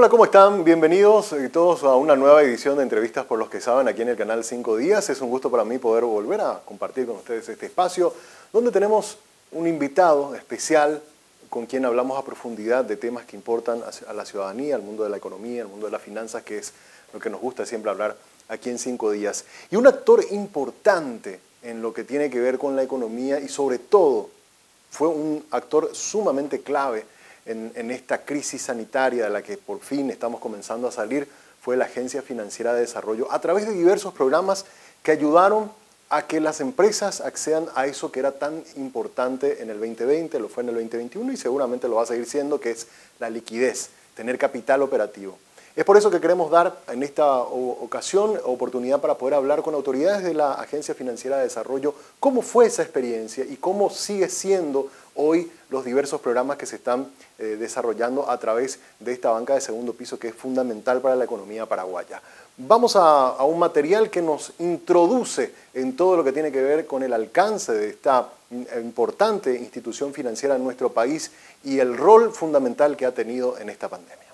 Hola, ¿cómo están? Bienvenidos eh, todos a una nueva edición de Entrevistas por los que saben aquí en el canal 5 Días. Es un gusto para mí poder volver a compartir con ustedes este espacio donde tenemos un invitado especial con quien hablamos a profundidad de temas que importan a la ciudadanía, al mundo de la economía, al mundo de las finanzas, que es lo que nos gusta siempre hablar aquí en 5 Días. Y un actor importante en lo que tiene que ver con la economía y sobre todo fue un actor sumamente clave en, esta crisis sanitaria de la que por fin estamos comenzando a salir fue la Agencia Financiera de Desarrollo, a través de diversos programas que ayudaron a que las empresas accedan a eso que era tan importante en el 2020, lo fue en el 2021 y seguramente lo va a seguir siendo, que es la liquidez, tener capital operativo. Es por eso que queremos dar en esta ocasión oportunidad para poder hablar con autoridades de la Agencia Financiera de Desarrollo cómo fue esa experiencia y cómo sigue siendo hoy los diversos programas que se están eh, desarrollando a través de esta banca de segundo piso que es fundamental para la economía paraguaya. Vamos a un material que nos introduce en todo lo que tiene que ver con el alcance de esta mm, importante institución financiera en nuestro país y el rol fundamental que ha tenido en esta pandemia.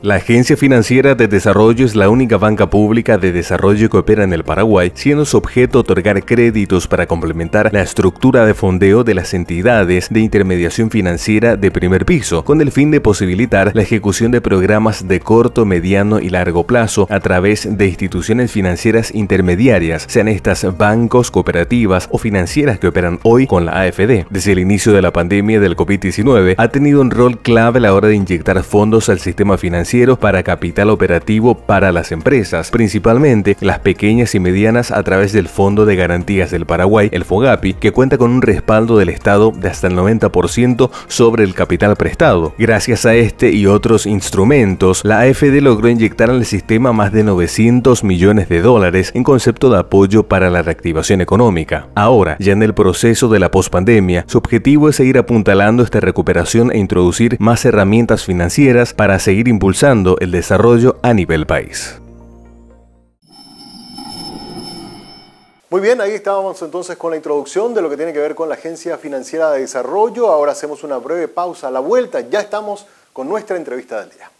La Agencia Financiera de Desarrollo es la única banca pública de desarrollo que opera en el Paraguay, siendo su objeto otorgar créditos para complementar la estructura de fondeo de las entidades de intermediación financiera de primer piso, con el fin de posibilitar la ejecución de programas de corto, mediano y largo plazo a través de instituciones financieras intermediarias, sean estas bancos, cooperativas o financieras que operan hoy con la AFD. Desde el inicio de la pandemia del COVID-19, ha tenido un rol clave a la hora de inyectar fondos al sistema financiero para capital operativo para las empresas, principalmente las pequeñas y medianas a través del Fondo de Garantías del Paraguay, el FOGAPI, que cuenta con un respaldo del Estado de hasta el 90% sobre el capital prestado. Gracias a este y otros instrumentos, la AFD logró inyectar al sistema más de 900 millones de dólares en concepto de apoyo para la reactivación económica. Ahora, ya en el proceso de la pospandemia, su objetivo es seguir apuntalando esta recuperación e introducir más herramientas financieras para seguir impulsando el desarrollo a nivel país. Muy bien, ahí estábamos entonces con la introducción de lo que tiene que ver con la Agencia Financiera de Desarrollo. Ahora hacemos una breve pausa a la vuelta. Ya estamos con nuestra entrevista del día.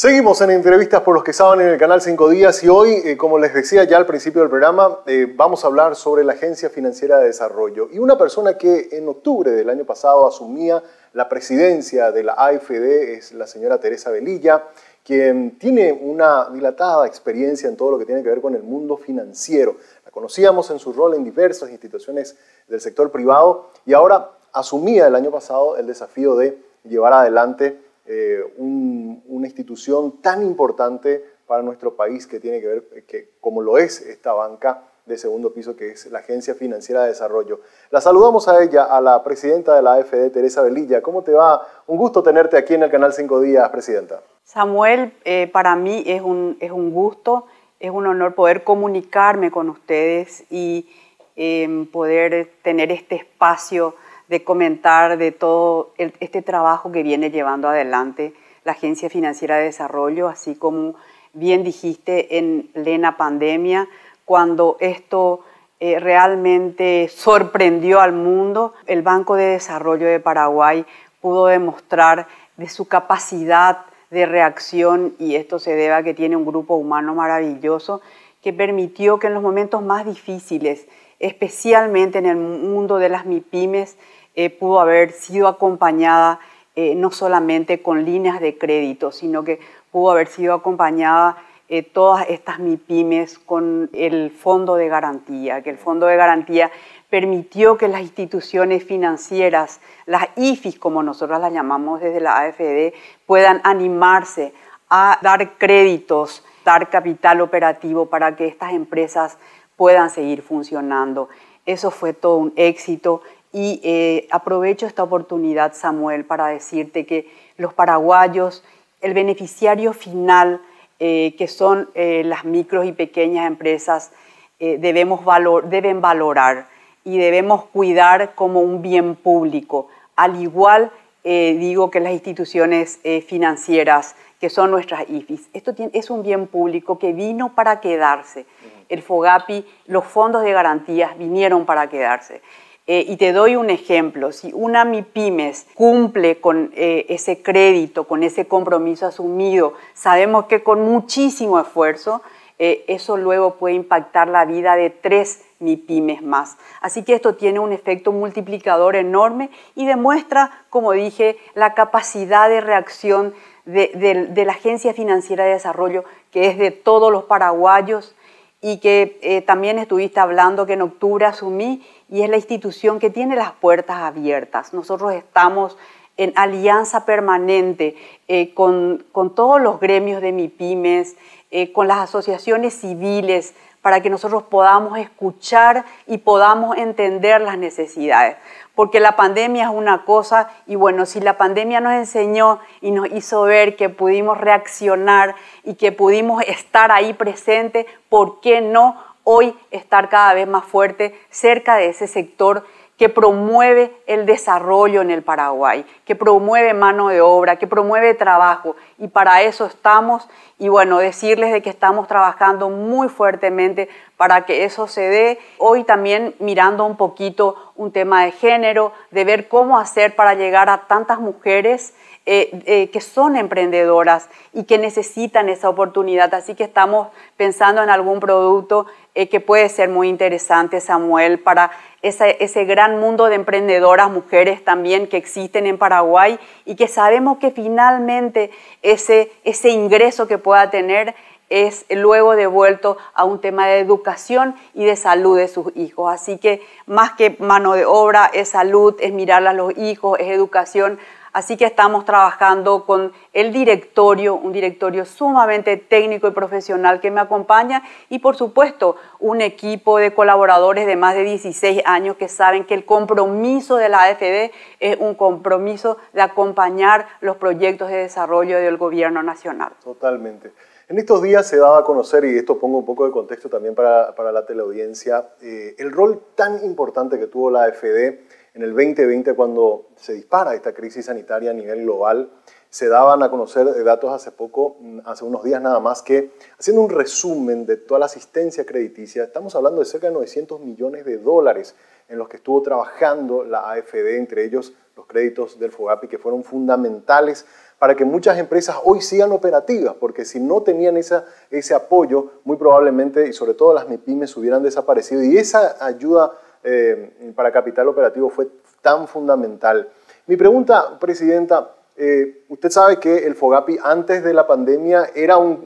Seguimos en entrevistas por los que estaban en el canal Cinco días y hoy, eh, como les decía ya al principio del programa, eh, vamos a hablar sobre la Agencia Financiera de Desarrollo y una persona que en octubre del año pasado asumía la presidencia de la AFD es la señora Teresa Velilla, quien tiene una dilatada experiencia en todo lo que tiene que ver con el mundo financiero. La conocíamos en su rol en diversas instituciones del sector privado y ahora asumía el año pasado el desafío de llevar adelante eh, una institución tan importante para nuestro país que tiene que ver, que, como lo es esta banca de segundo piso, que es la Agencia Financiera de Desarrollo. La saludamos a ella, a la presidenta de la AFD, Teresa Velilla. ¿Cómo te va? Un gusto tenerte aquí en el canal 5 Días, presidenta. Samuel, eh, para mí es un, gusto, es un honor poder comunicarme con ustedes y eh, poder tener este espacio de comentar de todo este trabajo que viene llevando adelante la Agencia Financiera de Desarrollo, así como bien dijiste en plena pandemia, cuando esto eh, realmente sorprendió al mundo, el Banco de Desarrollo de Paraguay pudo demostrar de su capacidad de reacción y esto se debe a que tiene un grupo humano maravilloso que permitió que en los momentos más difíciles, especialmente en el mundo de las MIPIMES, eh, pudo haber sido acompañada eh, no solamente con líneas de crédito, sino que pudo haber sido acompañada eh, todas estas MIPIMES con el fondo de garantía, que el fondo de garantía permitió que las instituciones financieras, las IFIs como nosotros las llamamos desde la AFD, puedan animarse a dar créditos, dar capital operativo para que estas empresas puedan seguir funcionando. Eso fue todo un éxito. Y eh, aprovecho esta oportunidad, Samuel, para decirte que los paraguayos, el beneficiario final, eh, que son eh, las micros y pequeñas empresas, debemos valor, deben valorar y debemos cuidar como un bien público. Al igual, digo, que las instituciones financieras, que son nuestras IFIs. Esto es un bien público que vino para quedarse. El FOGAPI, los fondos de garantías vinieron para quedarse. Eh, y te doy un ejemplo, si una MIPIMES cumple con eh, ese crédito, con ese compromiso asumido, sabemos que con muchísimo esfuerzo, eh, eso luego puede impactar la vida de tres MIPIMES más. Así que esto tiene un efecto multiplicador enorme y demuestra, como dije, la capacidad de reacción de la Agencia Financiera de Desarrollo, que es de todos los paraguayos y que también estuviste hablando que en octubre asumí y es la institución que tiene las puertas abiertas. Nosotros estamos en alianza permanente eh, con, todos los gremios de MIPIMES, eh, con las asociaciones civiles, para que nosotros podamos escuchar y podamos entender las necesidades. Porque la pandemia es una cosa y bueno, si la pandemia nos enseñó y nos hizo ver que pudimos reaccionar y que pudimos estar ahí presente, ¿por qué no? hoy estar cada vez más fuerte cerca de ese sector que promueve el desarrollo en el Paraguay, que promueve mano de obra, que promueve trabajo. Y para eso estamos. Y bueno, decirles de que estamos trabajando muy fuertemente para que eso se dé. Hoy también mirando un poquito un tema de género, de ver cómo hacer para llegar a tantas mujeres eh, eh, que son emprendedoras y que necesitan esa oportunidad. Así que estamos pensando en algún producto eh, que puede ser muy interesante, Samuel, para ese gran mundo de emprendedoras, mujeres también que existen en Paraguay y que sabemos que finalmente ese, ese ingreso que pueda tener es luego devuelto a un tema de educación y de salud de sus hijos. Así que más que mano de obra, es salud, es mirar a los hijos, es educación. Así que estamos trabajando con el directorio, un directorio sumamente técnico y profesional que me acompaña y por supuesto un equipo de colaboradores de más de 16 años que saben que el compromiso de la AFD es un compromiso de acompañar los proyectos de desarrollo del gobierno nacional. Totalmente. En estos días se daba a conocer, y esto pongo un poco de contexto también para, la teleaudiencia, eh, el rol tan importante que tuvo la AFD en el 2020, cuando se dispara esta crisis sanitaria a nivel global, se daban a conocer datos hace poco, mm, hace unos días nada más, que haciendo un resumen de toda la asistencia crediticia, estamos hablando de cerca de 900 millones de dólares en los que estuvo trabajando la AFD, entre ellos los créditos del FOGAPI, que fueron fundamentales para que muchas empresas hoy sigan operativas, porque si no tenían esa, ese apoyo, muy probablemente, y sobre todo las MIPIMES, hubieran desaparecido. Y esa ayuda eh, para Capital Operativo fue tan fundamental. Mi pregunta, Presidenta, eh, usted sabe que el FOGAPI antes de la pandemia era un,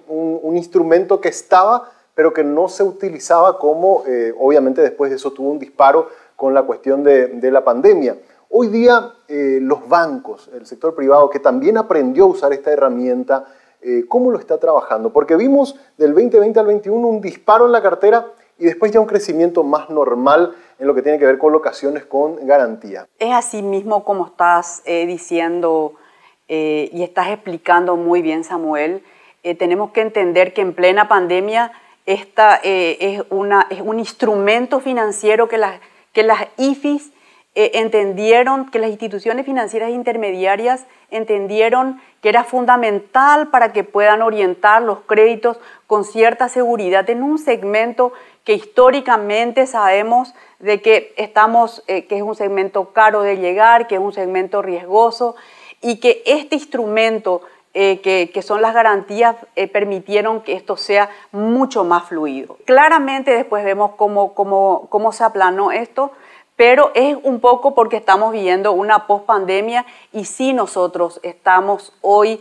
instrumento que estaba, pero que no se utilizaba como, eh, obviamente después de eso tuvo un disparo con la cuestión de, la pandemia. Hoy día los bancos, el sector privado, que también aprendió a usar esta herramienta, ¿cómo lo está trabajando? Porque vimos del 2020 al 21 un disparo en la cartera y después ya un crecimiento más normal en lo que tiene que ver con locaciones con garantía. Es así mismo como estás eh, diciendo eh, y estás explicando muy bien, Samuel. Eh, tenemos que entender que en plena pandemia esta es, una, es un instrumento financiero que las, que las IFIs entendieron, que las instituciones financieras intermediarias entendieron que era fundamental para que puedan orientar los créditos con cierta seguridad en un segmento que históricamente sabemos de que estamos, eh, que es un segmento caro de llegar, que es un segmento riesgoso y que este instrumento eh, que, que, son las garantías eh, permitieron que esto sea mucho más fluido. Claramente después vemos cómo, cómo, se aplanó esto, pero es un poco porque estamos viviendo una pospandemia y sí nosotros estamos hoy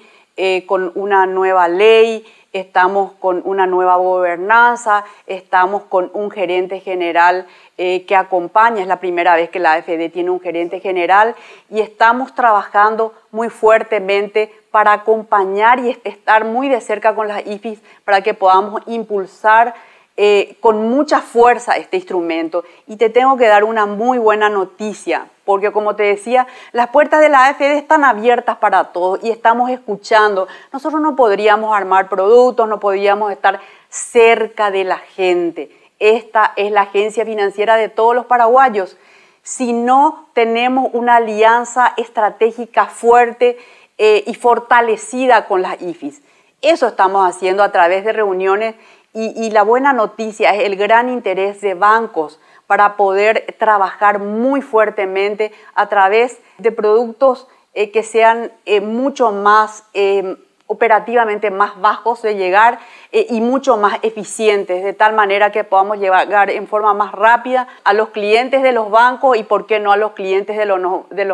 con una nueva ley, estamos con una nueva gobernanza, estamos con un gerente general eh, que acompaña, es la primera vez que la AFD tiene un gerente general y estamos trabajando muy fuertemente para acompañar y estar muy de cerca con las IFIs para que podamos impulsar eh, con mucha fuerza este instrumento. Y te tengo que dar una muy buena noticia porque como te decía, las puertas de la AFD están abiertas para todos y estamos escuchando. Nosotros no podríamos armar productos, no podríamos estar cerca de la gente. Esta es la agencia financiera de todos los paraguayos. Si no tenemos una alianza estratégica fuerte eh, y fortalecida con las IFIS, eso estamos haciendo a través de reuniones y la buena noticia es el gran interés de bancos para poder trabajar muy fuertemente a través de productos eh, que sean eh, mucho más em, operativamente más bajos de llegar eh, y mucho más eficientes, de tal manera que podamos llegar en forma más rápida a los clientes de los bancos y, por qué no, a los clientes de los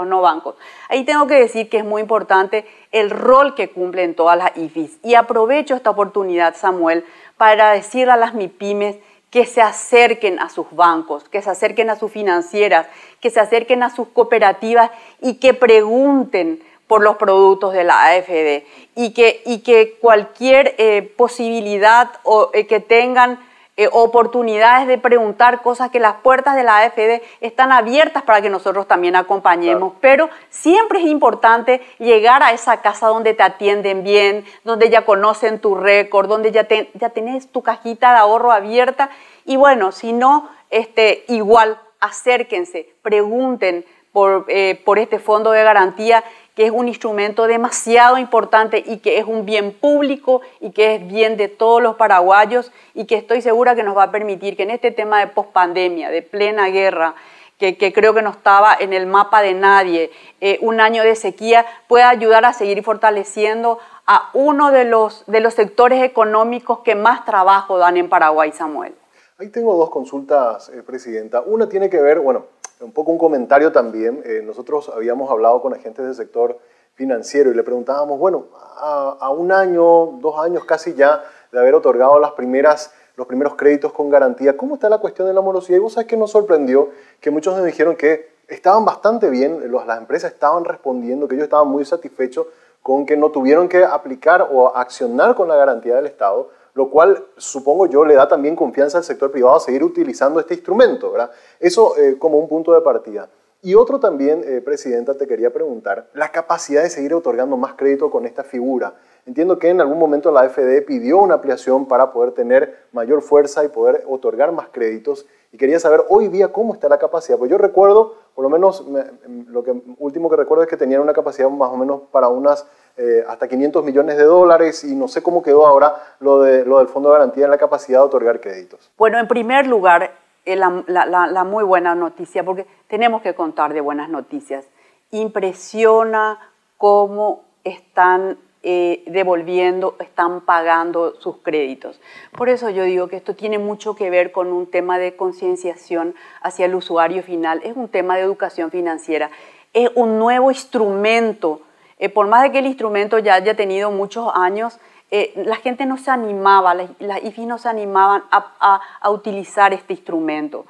no, bancos. Ahí tengo que decir que es muy importante el rol que cumplen todas las IFIs. Y aprovecho esta oportunidad, Samuel, para decir a las MIPIMES que se acerquen a sus bancos, que se acerquen a sus financieras, que se acerquen a sus cooperativas y que pregunten por los productos de la AFD y que, y que cualquier eh, posibilidad o, eh, que tengan eh, oportunidades de preguntar cosas que las puertas de la AFD están abiertas para que nosotros también acompañemos. Pero siempre es importante llegar a esa casa donde te atienden bien, donde ya conocen tu récord, donde ya, tenés tu cajita de ahorro abierta. Y bueno, si no, este, igual acérquense, pregunten, eh, por, este fondo de garantía que es un instrumento demasiado importante y que es un bien público y que es bien de todos los paraguayos y que estoy segura que nos va a permitir que en este tema de pospandemia, de plena guerra, que, creo que no estaba en el mapa de nadie, eh, un año de sequía, pueda ayudar a seguir fortaleciendo a uno de los, sectores económicos que más trabajo dan en Paraguay, Samuel. Ahí tengo dos consultas, eh, Presidenta. Una tiene que ver, bueno, un poco un comentario también. Eh, nosotros habíamos hablado con agentes del sector financiero y le preguntábamos, bueno, a, un año, dos años casi ya de haber otorgado las primeras, los primeros créditos con garantía, ¿cómo está la cuestión de la morosidad? Y vos sabés que nos sorprendió que muchos nos dijeron que estaban bastante bien, las empresas estaban respondiendo, que ellos estaban muy satisfechos con que no tuvieron que aplicar o accionar con la garantía del Estado, lo cual supongo yo le da también confianza al sector privado a seguir utilizando este instrumento, ¿verdad? Eso eh, como un punto de partida. Y otro también, eh, Presidenta, te quería preguntar, la capacidad de seguir otorgando más crédito con esta figura. Entiendo que en algún momento la FD e pidió una ampliación para poder tener mayor fuerza y poder otorgar más créditos. Y quería saber hoy día cómo está la capacidad. Pues yo recuerdo, por lo menos em, lo que, último que recuerdo es que tenían una capacidad más o menos para unas eh, hasta 500 millones de dólares y no sé cómo quedó ahora lo, de, lo del Fondo de Garantía en la capacidad de otorgar créditos. Bueno, en primer lugar, eh, la, muy buena noticia, porque tenemos que contar de buenas noticias. Impresiona cómo están eh, devolviendo, están pagando sus créditos. Por eso yo digo que esto tiene mucho que ver con un tema de concienciación hacia el usuario final, es un tema de educación financiera, es un nuevo instrumento eh, por más de que el instrumento ya haya tenido muchos años, eh, la gente no se animaba, las, IFI IFIs no se animaban a, utilizar este instrumento.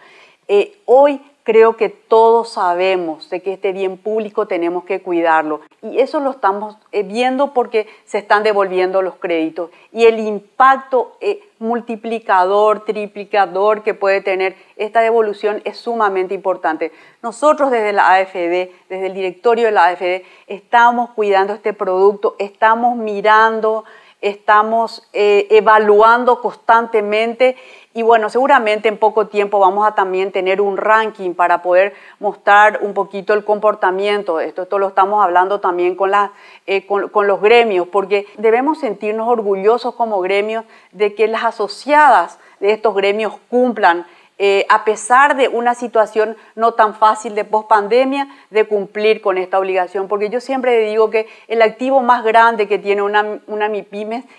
Eh, hoy creo que todos sabemos de que este bien público tenemos que cuidarlo. Y eso lo estamos eh, viendo porque se están devolviendo los créditos. Y el impacto eh, multiplicador, triplicador que puede tener esta devolución es sumamente importante. Nosotros desde la AFD, desde el directorio de la AFD, estamos cuidando este producto, estamos mirando estamos eh, evaluando constantemente y bueno, seguramente en poco tiempo vamos a también tener un ranking para poder mostrar un poquito el comportamiento. Esto, esto lo estamos hablando también eh, con los gremios, porque debemos sentirnos orgullosos como gremios de que las asociadas de estos gremios cumplan eh, a pesar de una situación no tan fácil de pospandemia, de cumplir con esta obligación. Porque yo siempre digo que el activo más grande que tiene una, una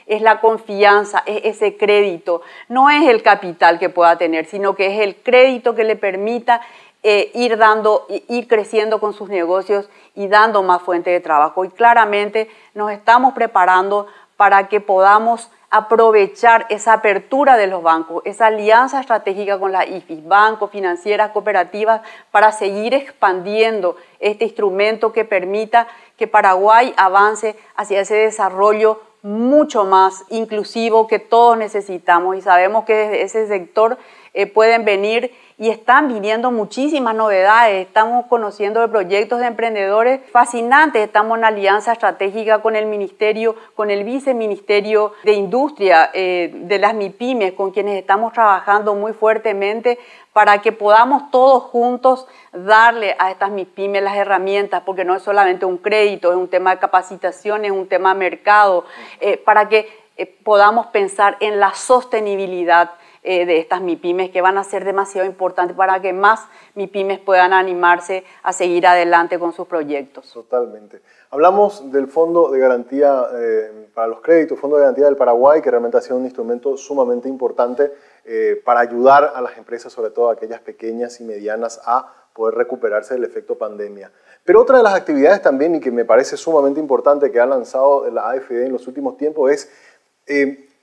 es la confianza, es ese crédito. No es el capital que pueda tener, sino que es el crédito que le permita eh, ir dando, ir creciendo con sus negocios y dando más fuente de trabajo. Y claramente nos estamos preparando para que podamos aprovechar esa apertura de los bancos, esa alianza estratégica con las IFIs, bancos, financieras, cooperativas, para seguir expandiendo este instrumento que permita que Paraguay avance hacia ese desarrollo mucho más inclusivo que todos necesitamos y sabemos que desde ese sector eh, pueden venir y están viniendo muchísimas novedades. Estamos conociendo proyectos de emprendedores fascinantes. Estamos en alianza estratégica con el Ministerio, con el Viceministerio de Industria eh, de las MIPIMES, con quienes estamos trabajando muy fuertemente para que podamos todos juntos darle a estas MIPIMES las herramientas, porque no es solamente un crédito, es un tema de capacitación, es un tema de mercado, eh, para que eh, podamos pensar en la sostenibilidad eh, de estas MIPIMES que van a ser demasiado importantes para que más MIPIMES puedan animarse a seguir adelante con sus proyectos. Totalmente. Hablamos del Fondo de Garantía eh, para los Créditos, Fondo de Garantía del Paraguay, que realmente ha sido un instrumento sumamente importante eh, para ayudar a las empresas, sobre todo aquellas pequeñas y medianas, a poder recuperarse del efecto pandemia. Pero otra de las actividades también, y que me parece sumamente importante que ha lanzado la AFD en los últimos tiempos, es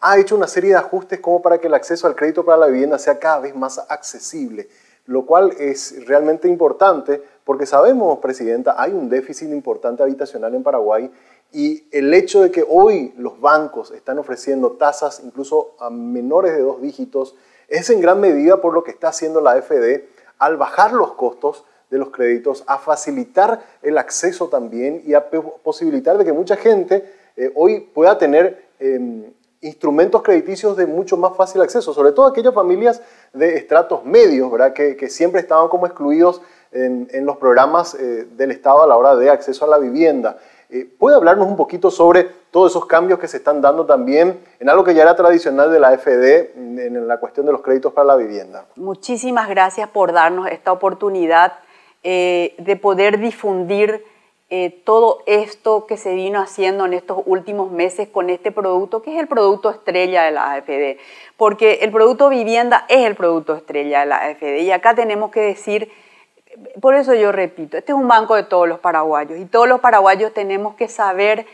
ha hecho una serie de ajustes como para que el acceso al crédito para la vivienda sea cada vez más accesible, lo cual es realmente importante porque sabemos, Presidenta, hay un déficit importante habitacional en Paraguay y el hecho de que hoy los bancos están ofreciendo tasas incluso a menores de dos dígitos es en gran medida por lo que está haciendo la FD al bajar los costos de los créditos, a facilitar el acceso también y a posibilitar de que mucha gente eh, hoy pueda tener em, instrumentos crediticios de mucho más fácil acceso, sobre todo aquellas familias de estratos medios, ¿verdad? Que, siempre estaban como excluidos en, los programas eh, del Estado a la hora de acceso a la vivienda. Eh, ¿Puede hablarnos un poquito sobre todos esos cambios que se están dando también en algo que ya era tradicional de la FD en, la cuestión de los créditos para la vivienda? Muchísimas gracias por darnos esta oportunidad eh, de poder difundir eh, todo esto que se vino haciendo en estos últimos meses con este producto, que es el producto estrella de la AFD, porque el producto vivienda es el producto estrella de la AFD y acá tenemos que decir, por eso yo repito, este es un banco de todos los paraguayos y todos los paraguayos tenemos que saber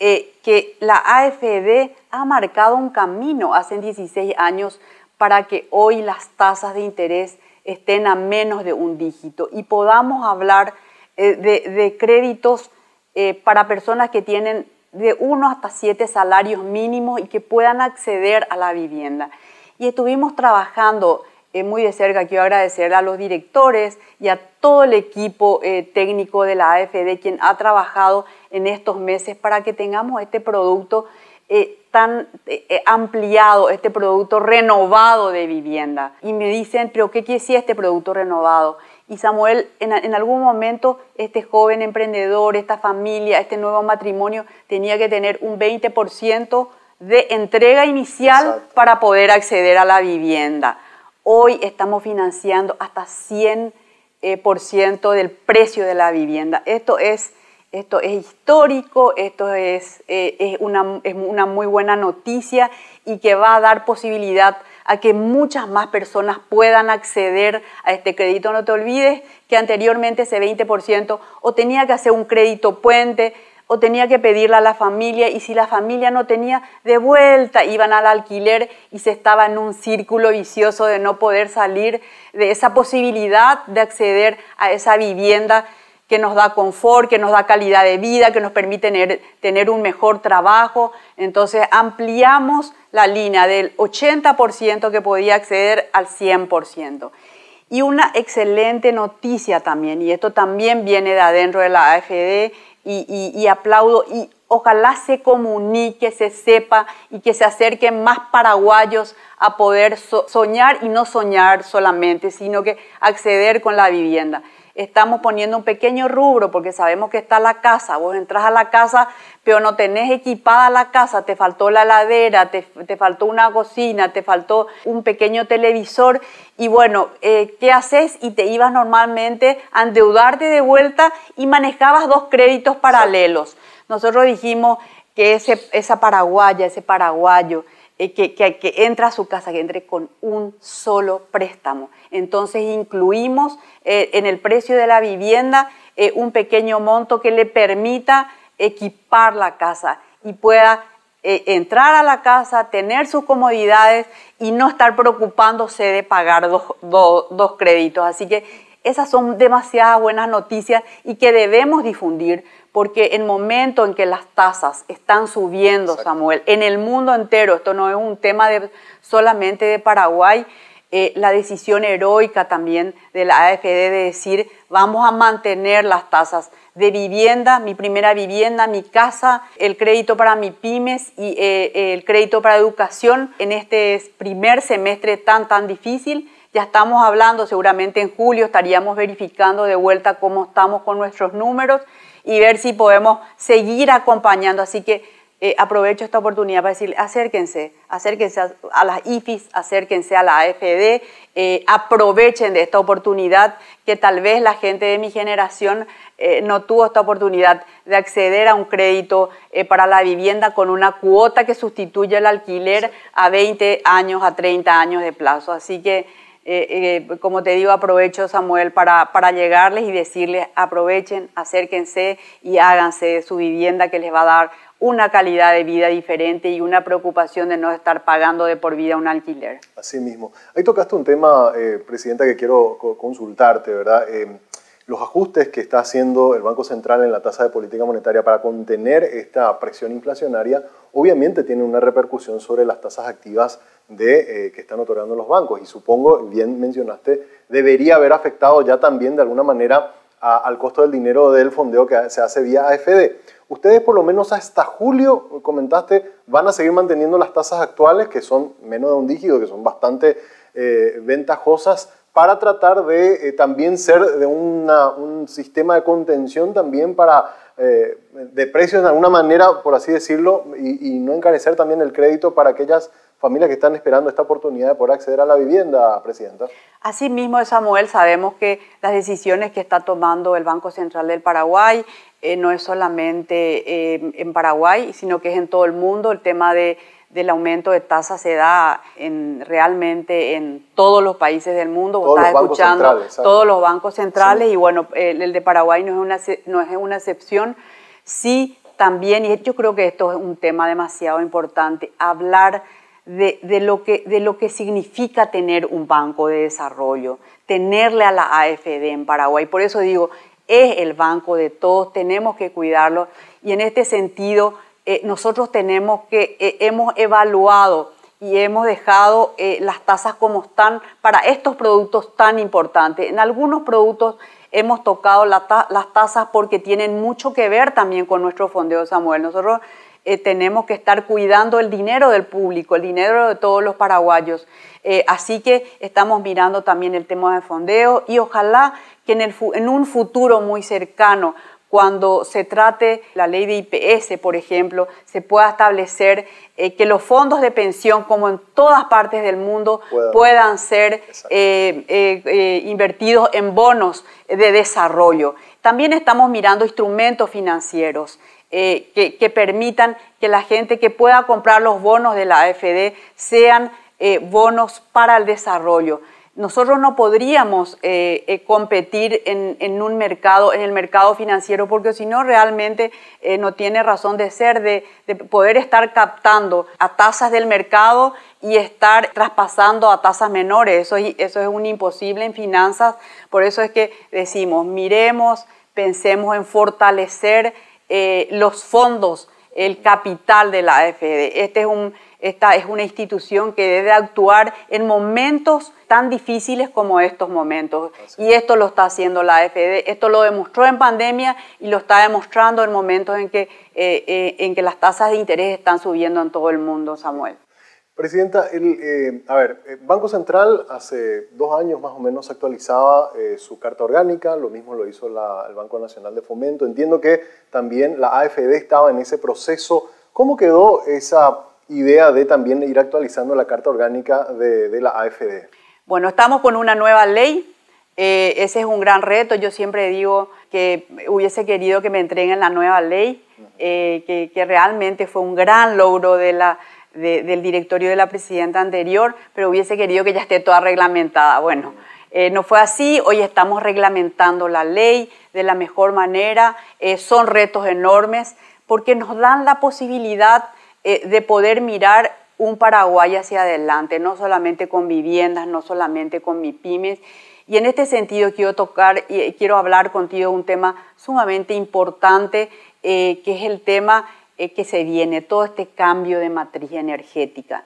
eh, que la AFD ha marcado un camino hace 16 años para que hoy las tasas de interés estén a menos de un dígito y podamos hablar eh, de, créditos eh, para personas que tienen de uno hasta siete salarios mínimos y que puedan acceder a la vivienda. Y estuvimos trabajando eh, muy de cerca, quiero agradecer a los directores y a todo el equipo técnico de la AFD, quien ha trabajado en estos meses para que tengamos este producto tan eh, eh, ampliado, este producto renovado de vivienda. Y me dicen, pero ¿qué quiere decir este producto renovado? Y Samuel, en, algún momento, este joven emprendedor, esta familia, este nuevo matrimonio, tenía que tener un 20% de entrega inicial para poder acceder a la vivienda. Hoy estamos financiando hasta 100% eh, ciento del precio de la vivienda. Esto es esto es histórico, esto es, eh, una, una, muy buena noticia y que va a dar posibilidad a que muchas más personas puedan acceder a este crédito. No te olvides que anteriormente ese 20% o tenía que hacer un crédito puente o tenía que pedirle a la familia y si la familia no tenía, de vuelta iban al alquiler y se estaba en un círculo vicioso de no poder salir de esa posibilidad de acceder a esa vivienda que nos da confort, que nos da calidad de vida, que nos permite tener, un mejor trabajo. Entonces ampliamos la línea del 80% que podía acceder al 100%. Y una excelente noticia también, y esto también viene de adentro de la AFD, y, aplaudo, y ojalá se comunique, se sepa y que se acerquen más paraguayos a poder soñar y no soñar solamente, sino que acceder con la vivienda estamos poniendo un pequeño rubro porque sabemos que está la casa, vos entras a la casa, pero no tenés equipada la casa, te faltó la ladera, te, faltó una cocina, te faltó un pequeño televisor y bueno, eh, ¿qué haces? Y te ibas normalmente a endeudarte de vuelta y manejabas dos créditos paralelos. Nosotros dijimos que ese, esa paraguaya, ese paraguayo, eh, que, entra a su casa, que entre con un solo préstamo. Entonces incluimos eh, en el precio de la vivienda eh, un pequeño monto que le permita equipar la casa y pueda entrar a la casa, tener sus comodidades y no estar preocupándose de pagar dos créditos. Así que esas son demasiadas buenas noticias y que debemos difundir porque el momento en que las tasas están subiendo, Samuel, en el mundo entero, esto no es un tema solamente de Paraguay, eh, la decisión heroica también de la AFD de decir vamos a mantener las tasas de vivienda, mi primera vivienda, mi casa, el crédito para mi pymes y eh, el crédito para educación en este primer semestre tan tan difícil. Ya estamos hablando, seguramente en julio estaríamos verificando de vuelta cómo estamos con nuestros números y ver si podemos seguir acompañando. Así que eh, aprovecho esta oportunidad para decir, acérquense, acérquense a, las IFIS, acérquense a la AFD, eh, aprovechen de esta oportunidad que tal vez la gente de mi generación eh, no tuvo esta oportunidad de acceder a un crédito para la vivienda con una cuota que sustituye el alquiler a 20 años, a 30 años de plazo. Así que eh, eh, como te digo, aprovecho Samuel para, para, llegarles y decirles, aprovechen, acérquense y háganse su vivienda que les va a dar una calidad de vida diferente y una preocupación de no estar pagando de por vida un alquiler. Así mismo. Ahí tocaste un tema, eh, Presidenta, que quiero consultarte, ¿verdad? Eh, los ajustes que está haciendo el Banco Central en la tasa de política monetaria para contener esta presión inflacionaria, obviamente tienen una repercusión sobre las tasas activas eh, que están otorgando los bancos. Y supongo, bien mencionaste, debería haber afectado ya también de alguna manera al costo del dinero del fondeo que se hace vía AFD. Ustedes por lo menos hasta julio, comentaste, van a seguir manteniendo las tasas actuales, que son menos de un dígito, que son bastante eh, ventajosas para tratar de eh, también ser de un sistema de contención también para eh, de precios de alguna manera, por así decirlo, y, no encarecer también el crédito para aquellas familias que están esperando esta oportunidad de poder acceder a la vivienda, Presidenta. Asimismo, Samuel, sabemos que las decisiones que está tomando el Banco Central del Paraguay eh, no es solamente en Paraguay, sino que es en todo el mundo el tema de del aumento de tasas se da en, realmente en todos los países del mundo. Todos estás escuchando todos los bancos centrales y bueno, el, de Paraguay no es una, no es una excepción. Sí, también, y yo creo que esto es un tema demasiado importante, hablar de, lo que, de lo que significa tener un banco de desarrollo, tenerle a la AFD en Paraguay. Por eso digo, es el banco de todos, tenemos que cuidarlo y en este sentido eh, nosotros tenemos que, eh, hemos evaluado y hemos dejado eh, las tasas como están para estos productos tan importantes. En algunos productos hemos tocado las tasas porque tienen mucho que ver también con nuestro fondeo, Samuel. Nosotros tenemos que estar cuidando el dinero del público, el dinero de todos los paraguayos. así que estamos mirando también el tema de fondeo y ojalá que en un futuro muy cercano cuando se trate la ley de IPS, por ejemplo, se pueda establecer eh, que los fondos de pensión, como en todas partes del mundo, puedan, ser eh, eh, invertidos en bonos de desarrollo. También estamos mirando instrumentos financieros. Que, que, permitan que la gente que pueda comprar los bonos de la AFD sean bonos para el desarrollo nosotros no podríamos eh, eh, competir en, un mercado, en el mercado financiero, porque si no realmente eh, no tiene razón de ser de, poder estar captando a tasas del mercado y estar traspasando a tasas menores. Eso, eso es un imposible en finanzas, por eso es que decimos, miremos, pensemos en fortalecer los fondos, el capital de la AFD. E. Este es un esta es una institución que debe actuar en momentos tan difíciles como estos momentos. Y esto lo está haciendo la AFD, esto lo demostró en pandemia y lo está demostrando en momentos en que, eh, eh, en que las tasas de interés están subiendo en todo el mundo, Samuel. Presidenta, eh, a ver, Banco Central hace dos años más o menos actualizaba su carta orgánica, lo mismo lo hizo el Banco Nacional de Fomento. Entiendo que también la AFD estaba en ese proceso. ¿Cómo quedó esa idea de también ir actualizando la carta orgánica de, la AFD? Bueno, estamos con una nueva ley. Eh, ese es un gran reto. Yo siempre digo que hubiese querido que me entreguen la nueva ley, eh, que, realmente fue un gran logro del directorio de la presidenta anterior, pero hubiese querido que ya esté toda reglamentada. Bueno, eh, no fue así, hoy estamos reglamentando la ley de la mejor manera, son retos enormes porque nos dan la posibilidad eh, de poder mirar un Paraguay hacia adelante, no solamente con viviendas, no solamente con mi pymes. Y en este sentido quiero tocar y eh, quiero hablar contigo un tema sumamente importante, eh, que es el tema que se viene, todo este cambio de matriz energética.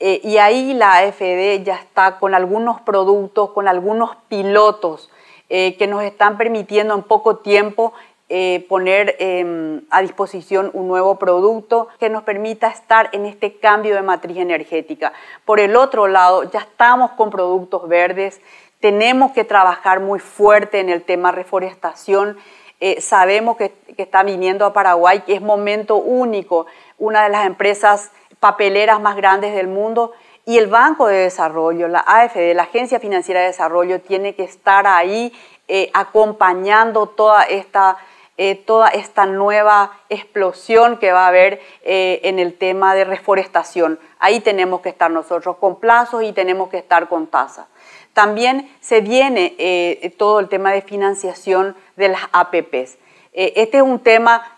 y ahí la AFD ya está con algunos productos, con algunos pilotos que nos están permitiendo en poco tiempo eh, poner em, a disposición un nuevo producto que nos permita estar en este cambio de matriz energética. Por el otro lado, ya estamos con productos verdes, tenemos que trabajar muy fuerte en el tema reforestación. Eh, sabemos que, está viniendo a Paraguay, que es momento único, una de las empresas papeleras más grandes del mundo, y el Banco de Desarrollo, la AFD, la Agencia Financiera de Desarrollo, tiene que estar ahí eh, acompañando toda esta eh, toda esta nueva explosión que va a haber eh, en el tema de reforestación. Ahí tenemos que estar nosotros con plazos y tenemos que estar con tasas. También se viene eh, todo el tema de financiación de las APPs. este es un tema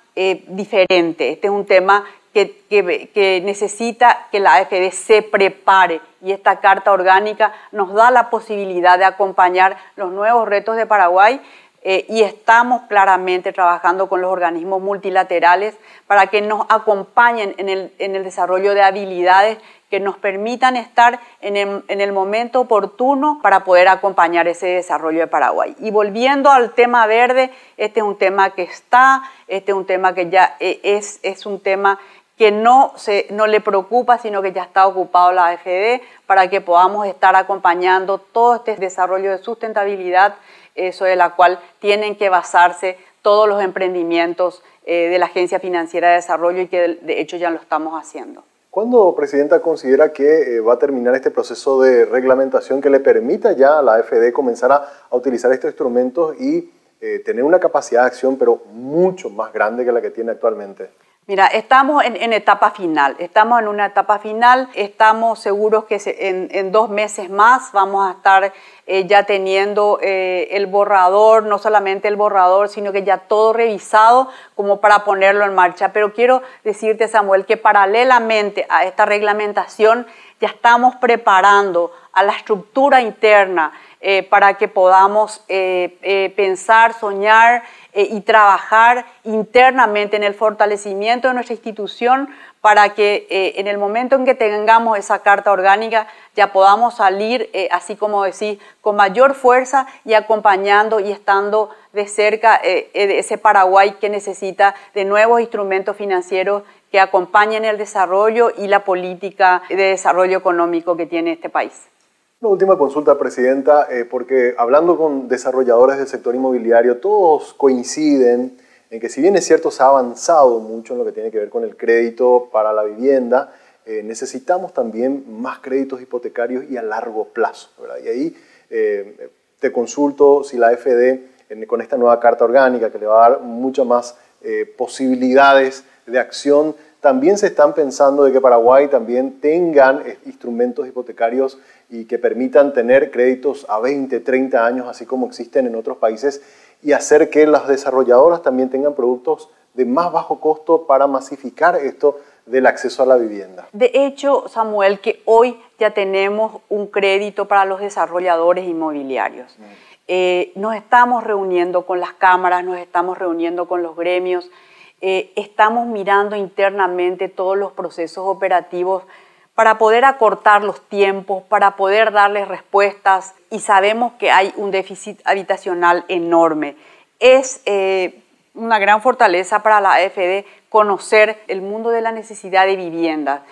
diferente, este es un tema que, que, que, necesita que la AFD se prepare y esta carta orgánica nos da la posibilidad de acompañar los nuevos retos de Paraguay eh, y estamos claramente trabajando con los organismos multilaterales para que nos acompañen en el, en el desarrollo de habilidades que nos permitan estar en el, momento oportuno para poder acompañar ese desarrollo de Paraguay. Y volviendo al tema verde, este es un tema que está, este es un tema que ya eh, es, es un tema que no, se, no le preocupa, sino que ya está ocupado la AFD, para que podamos estar acompañando todo este desarrollo de sustentabilidad eso de la cual tienen que basarse todos los emprendimientos eh, de la Agencia Financiera de Desarrollo y que de hecho ya lo estamos haciendo. ¿Cuándo, Presidenta, considera que eh, va a terminar este proceso de reglamentación que le permita ya a la AFD comenzar a utilizar estos instrumentos y eh, tener una capacidad de acción, pero mucho más grande que la que tiene actualmente? Mira, estamos en, etapa final, estamos en una etapa final, estamos seguros que en, dos meses más vamos a estar eh, ya teniendo eh, el borrador, no solamente el borrador, sino que ya todo revisado como para ponerlo en marcha. Pero quiero decirte, Samuel, que paralelamente a esta reglamentación ya estamos preparando a la estructura interna eh, para que podamos pensar, soñar eh, y trabajar internamente en el fortalecimiento de nuestra institución para que eh, en el momento en que tengamos esa carta orgánica ya podamos salir, eh, así como decís, con mayor fuerza y acompañando y estando de cerca ese Paraguay que necesita de nuevos instrumentos financieros que acompañen el desarrollo y la política de desarrollo económico que tiene este país. Una última consulta, Presidenta, eh, porque hablando con desarrolladores del sector inmobiliario, todos coinciden en que si bien es cierto, se ha avanzado mucho en lo que tiene que ver con el crédito para la vivienda, eh, necesitamos también más créditos hipotecarios y a largo plazo. Y ahí eh, te consulto si la FD, con esta nueva carta orgánica que le va a dar muchas más posibilidades de acción, también se están pensando de que Paraguay también tengan eh, instrumentos hipotecarios y que permitan tener créditos a 20, 30 años, así como existen en otros países, y hacer que las desarrolladoras también tengan productos de más bajo costo para masificar esto del acceso a la vivienda. De hecho, Samuel, que hoy ya tenemos un crédito para los desarrolladores inmobiliarios. Mm. Eh, nos estamos reuniendo con las cámaras, nos estamos reuniendo con los gremios eh, estamos mirando internamente todos los procesos operativos para poder acortar los tiempos, para poder darles respuestas y sabemos que hay un déficit habitacional enorme. Es eh, una gran fortaleza para la AFD conocer el mundo de la necesidad de viviendas.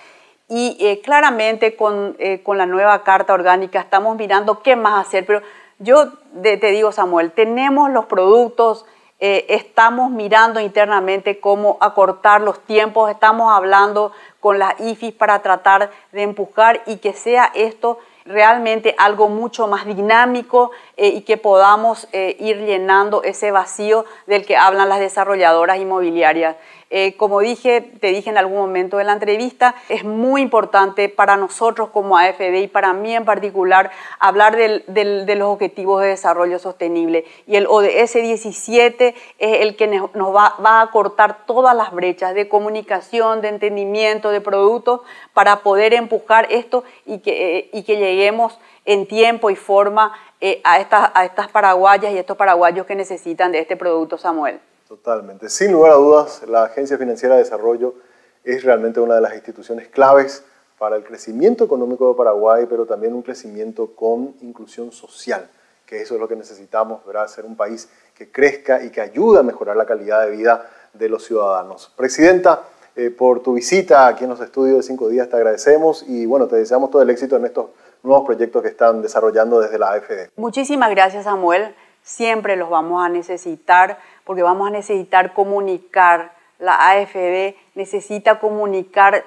Y eh, claramente con, con, la nueva carta orgánica estamos mirando qué más hacer, pero yo te digo, Samuel, tenemos los productos, eh, estamos mirando internamente cómo acortar los tiempos, estamos hablando con las IFIs para tratar de empujar y que sea esto realmente algo mucho más dinámico eh, y que podamos eh, ir llenando ese vacío del que hablan las desarrolladoras inmobiliarias. Eh, como dije, te dije en algún momento de la entrevista, es muy importante para nosotros como AFD y para mí en particular hablar de los objetivos de desarrollo sostenible. Y el ODS 17 es el que nos va, a cortar todas las brechas de comunicación, de entendimiento, de productos, para poder empujar esto y que, eh, lleguemos en tiempo y forma eh, a, estas, a estas paraguayas y estos paraguayos que necesitan de este producto, Samuel. Totalmente. Sin lugar a dudas, la Agencia Financiera de Desarrollo es realmente una de las instituciones claves para el crecimiento económico de Paraguay, pero también un crecimiento con inclusión social, que eso es lo que necesitamos, para Ser un país que crezca y que ayude a mejorar la calidad de vida de los ciudadanos. Presidenta, eh, por tu visita aquí en los estudios de cinco días, te agradecemos y bueno, te deseamos todo el éxito en estos nuevos proyectos que están desarrollando desde la AFD. Muchísimas gracias, Samuel siempre los vamos a necesitar porque vamos a necesitar comunicar. La AFB necesita comunicar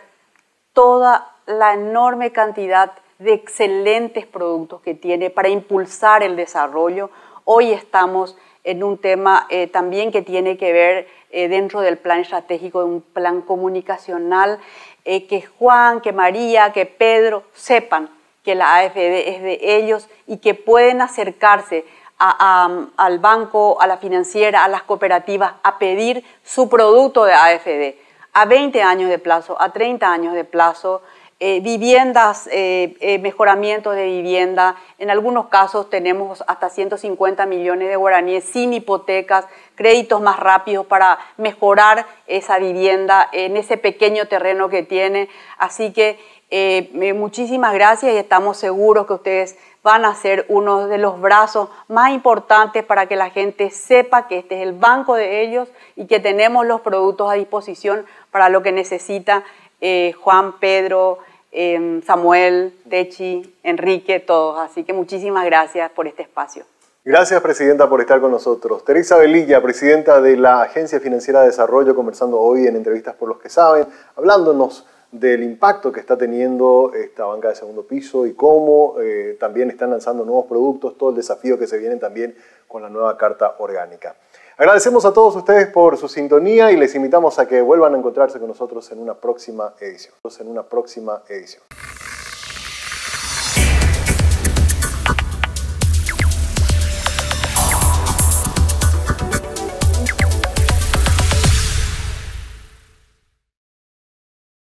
toda la enorme cantidad de excelentes productos que tiene para impulsar el desarrollo. Hoy estamos en un tema eh, también que tiene que ver eh, dentro del plan estratégico, un plan comunicacional, eh, que Juan, que María, que Pedro sepan que la AFD es de ellos y que pueden acercarse al banco, a la financiera, a las cooperativas, a pedir su producto de AFD a 20 años de plazo, a 30 años de plazo, eh, viviendas, eh, eh mejoramientos de vivienda, en algunos casos tenemos hasta 150 millones de guaraníes sin hipotecas, créditos más rápidos para mejorar esa vivienda en ese pequeño terreno que tiene. Así que eh, muchísimas gracias y estamos seguros que ustedes van a ser uno de los brazos más importantes para que la gente sepa que este es el banco de ellos y que tenemos los productos a disposición para lo que necesita eh, Juan, Pedro, em, Samuel, Dechi, Enrique, todos. Así que muchísimas gracias por este espacio. Gracias, Presidenta, por estar con nosotros. Teresa Velilla, Presidenta de la Agencia Financiera de Desarrollo, conversando hoy en Entrevistas por los que Saben, hablándonos del impacto que está teniendo esta banca de segundo piso y cómo eh, también están lanzando nuevos productos, todo el desafío que se viene también con la nueva carta orgánica. Agradecemos a todos ustedes por su sintonía y les invitamos a que vuelvan a encontrarse con nosotros en una próxima edición. En una próxima edición.